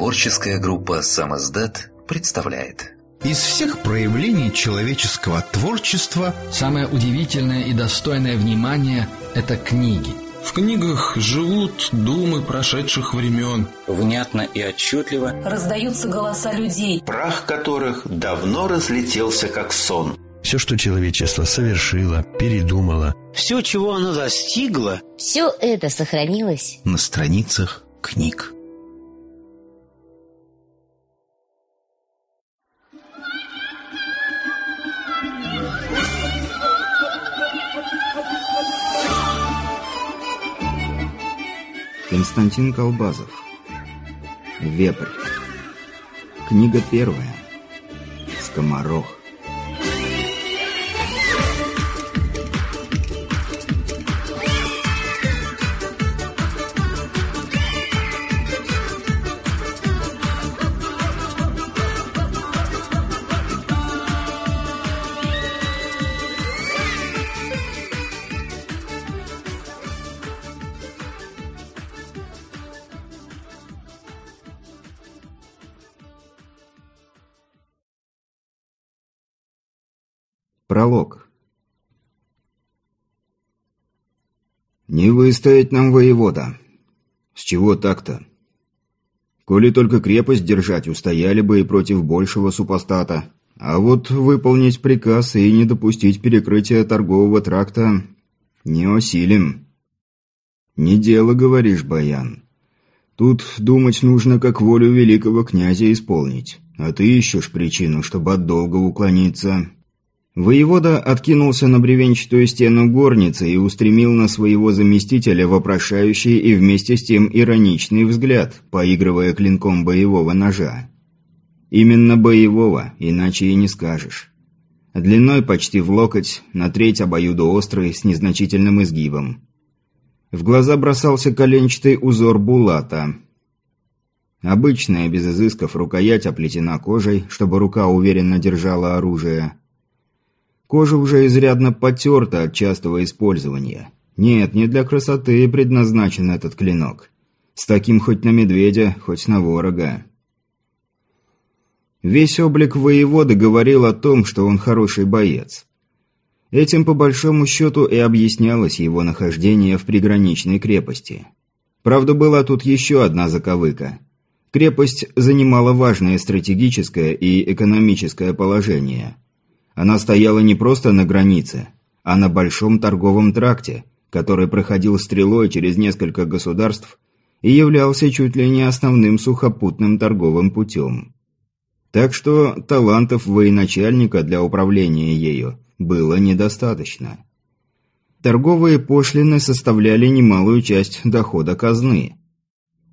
Творческая группа «Самоздат» представляет из всех проявлений человеческого творчества самое удивительное и достойное внимания – это книги. В книгах живут думы прошедших времен. Внятно и отчетливо раздаются голоса людей, прах которых давно разлетелся как сон. Все, что человечество совершило, передумало. Все, чего оно достигло. Все это сохранилось на страницах книг. Константин Колбазов. Вепрь. Книга первая. Скоморох. Пролог. «Не выстоять нам, воевода!» «С чего так-то?» «Коли только крепость держать, устояли бы и против большего супостата. А вот выполнить приказ и не допустить перекрытия торгового тракта не осилим». «Не дело, говоришь, Баян. Тут думать нужно, как волю великого князя исполнить, а ты ищешь причину, чтобы от долга уклониться». Воевода откинулся на бревенчатую стену горницы и устремил на своего заместителя вопрошающий и вместе с тем ироничный взгляд, поигрывая клинком боевого ножа. Именно боевого, иначе и не скажешь. Длиной почти в локоть, на треть обоюдоострый, с незначительным изгибом. В глаза бросался коленчатый узор булата. Обычная, без изысков, рукоять оплетена кожей, чтобы рука уверенно держала оружие – Кожа уже изрядно потерта от частого использования. Нет, не для красоты предназначен этот клинок. С таким хоть на медведя, хоть на ворога. Весь облик воевода говорил о том, что он хороший боец. Этим, по большому счету, и объяснялось его нахождение в приграничной крепости. Правда, была тут еще одна заковыка. Крепость занимала важное стратегическое и экономическое положение – она стояла не просто на границе, а на большом торговом тракте, который проходил стрелой через несколько государств и являлся чуть ли не основным сухопутным торговым путем. Так что талантов военачальника для управления ею было недостаточно. Торговые пошлины составляли немалую часть дохода казны.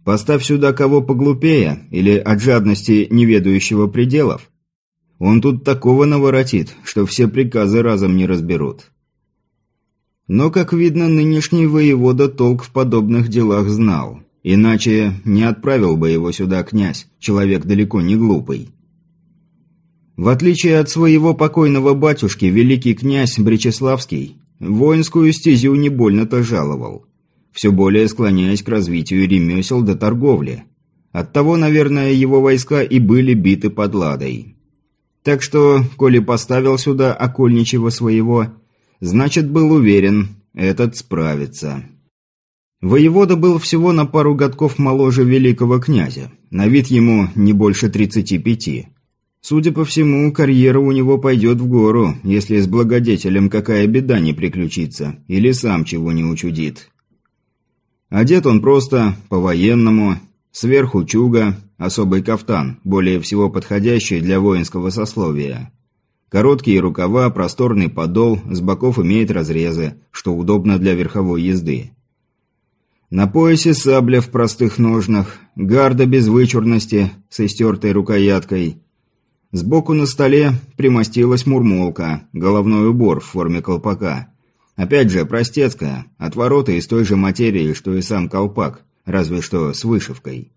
Поставь сюда кого поглупее или от жадности неведающего пределов, он тут такого наворотит, что все приказы разом не разберут. Но, как видно, нынешний воевода толк в подобных делах знал. Иначе не отправил бы его сюда князь, человек далеко не глупый. В отличие от своего покойного батюшки, великий князь Бречеславский воинскую стезю не больно-то жаловал, все более склоняясь к развитию ремесел до торговли. Оттого, наверное, его войска и были биты под ладой. Так что, коли поставил сюда окольничего своего, значит, был уверен, этот справится. Воевода был всего на пару годков моложе великого князя. На вид ему не больше 35. Судя по всему, карьера у него пойдет в гору, если с благодетелем какая беда не приключится, или сам чего не учудит. Одет он просто, по-военному, сверху чуга, особый кафтан, более всего подходящий для воинского сословия. Короткие рукава, просторный подол, с боков имеет разрезы, что удобно для верховой езды. На поясе сабля в простых ножнах, гарда без вычурности, с истертой рукояткой. Сбоку на столе примостилась мурмолка, головной убор в форме колпака. Опять же, простецкая, отвороты из той же материи, что и сам колпак, разве что с вышивкой.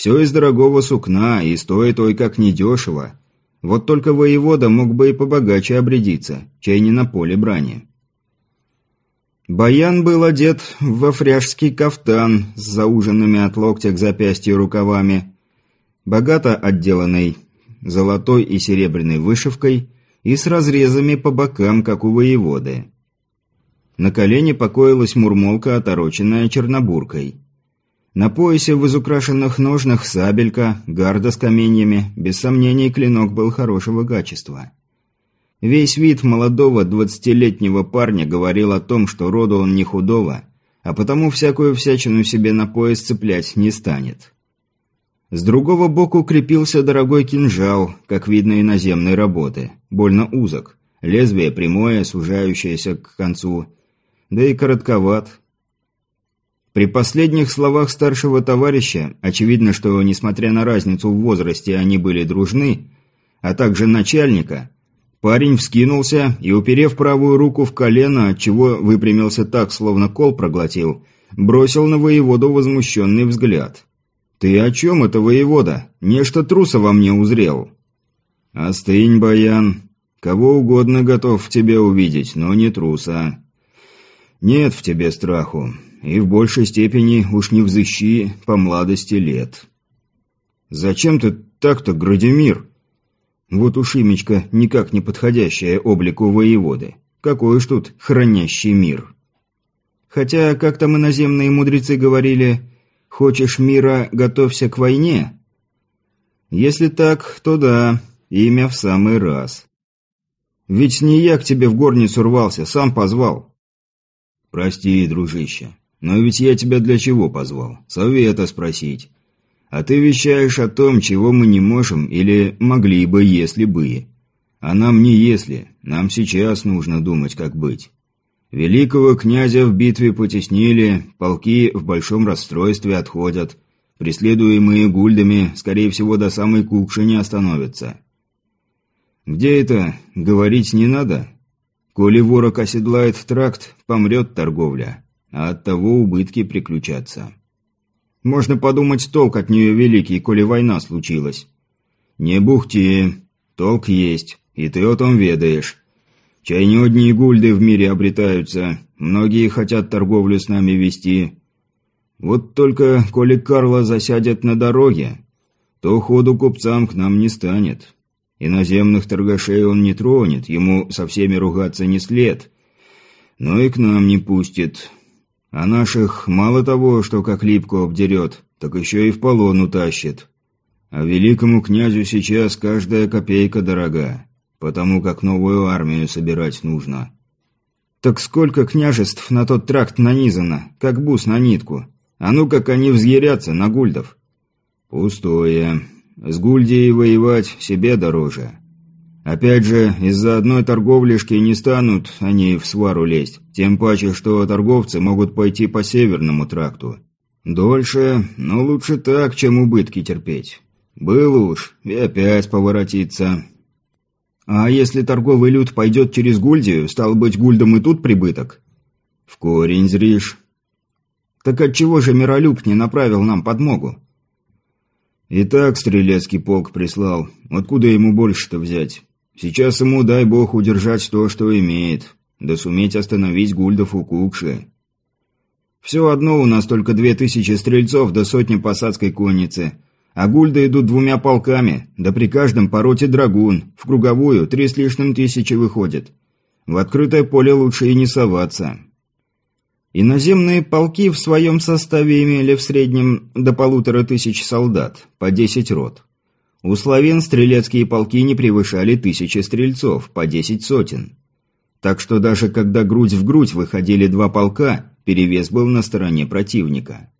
Все из дорогого сукна, и стоит ой как недешево. Вот только воевода мог бы и побогаче обрядиться, чай не на поле брани. Баян был одет во фряжский кафтан с зауженными от локтя к запястью рукавами, богато отделанный золотой и серебряной вышивкой и с разрезами по бокам, как у воеводы. На колене покоилась мурмолка, отороченная чернобуркой – на поясе в изукрашенных ножнах сабелька, гарда с каменьями, без сомнений клинок был хорошего качества. Весь вид молодого двадцатилетнего парня говорил о том, что роду он не худого, а потому всякую всячину себе на пояс цеплять не станет. С другого боку крепился дорогой кинжал, как видно и наземной работы, больно узок, лезвие прямое, сужающееся к концу, да и коротковат, при последних словах старшего товарища, очевидно, что, несмотря на разницу в возрасте, они были дружны, а также начальника, парень вскинулся и, уперев правую руку в колено, отчего выпрямился так, словно кол проглотил, бросил на воеводу возмущенный взгляд. «Ты о чем это, воевода? Нечто труса во мне узрел». «Остынь, Баян. Кого угодно готов в тебе увидеть, но не труса. Нет в тебе страху и в большей степени уж не взыщи по младости лет. Зачем ты так-то, Градимир? Вот уж имечко, никак не подходящая облику воеводы. Какой уж тут хранящий мир. Хотя, как там иноземные мудрецы говорили, «Хочешь мира, готовься к войне?» Если так, то да, имя в самый раз. Ведь не я к тебе в горницу рвался, сам позвал. Прости, дружище, но «Ну ведь я тебя для чего позвал? Совета спросить. А ты вещаешь о том, чего мы не можем или могли бы, если бы. А нам не если, нам сейчас нужно думать, как быть. Великого князя в битве потеснили, полки в большом расстройстве отходят. Преследуемые гульдами, скорее всего, до самой Кукши не остановятся. Где это? Говорить не надо. Коли ворог оседлает тракт, помрет торговля а от того убытки приключатся. Можно подумать, толк от нее великий, коли война случилась. Не бухти, толк есть, и ты о том ведаешь. Чай не одни гульды в мире обретаются, многие хотят торговлю с нами вести. Вот только, коли Карла засядет на дороге, то ходу купцам к нам не станет. Иноземных торгашей он не тронет, ему со всеми ругаться не след, но и к нам не пустит». А наших мало того, что как липку обдерет, так еще и в полон утащит. А великому князю сейчас каждая копейка дорога, потому как новую армию собирать нужно. Так сколько княжеств на тот тракт нанизано, как бус на нитку. А ну как они взъярятся на гульдов. Пустое. С гульдией воевать себе дороже. Опять же, из-за одной торговляшки не станут они в свару лезть, тем паче, что торговцы могут пойти по Северному тракту. Дольше, но лучше так, чем убытки терпеть. Было уж, и опять поворотиться. А если торговый люд пойдет через Гульдию, стал быть, гульдом и тут прибыток? В корень зришь. Так отчего же Миролюб не направил нам подмогу? И так стрелецкий полк прислал. Откуда ему больше-то взять? Сейчас ему дай бог удержать то, что имеет, да суметь остановить гульдов у кукши. Все одно у нас только две тысячи стрельцов да сотни посадской конницы, а гульды идут двумя полками, да при каждом по драгун, в круговую три с лишним тысячи выходит. В открытое поле лучше и не соваться. Иноземные полки в своем составе имели в среднем до полутора тысяч солдат, по десять рот. У славян стрелецкие полки не превышали тысячи стрельцов, по десять сотен. Так что даже когда грудь в грудь выходили два полка, перевес был на стороне противника.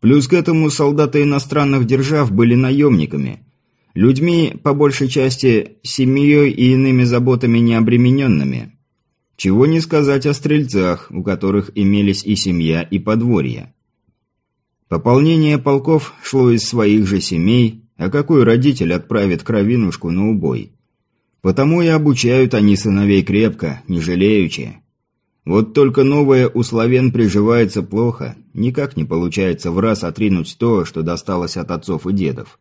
Плюс к этому солдаты иностранных держав были наемниками, людьми, по большей части, семьей и иными заботами не обремененными. Чего не сказать о стрельцах, у которых имелись и семья, и подворье. Пополнение полков шло из своих же семей, а какой родитель отправит кровинушку на убой? Потому и обучают они сыновей крепко, не жалеючи. Вот только новое у славян приживается плохо, никак не получается в раз отринуть то, что досталось от отцов и дедов.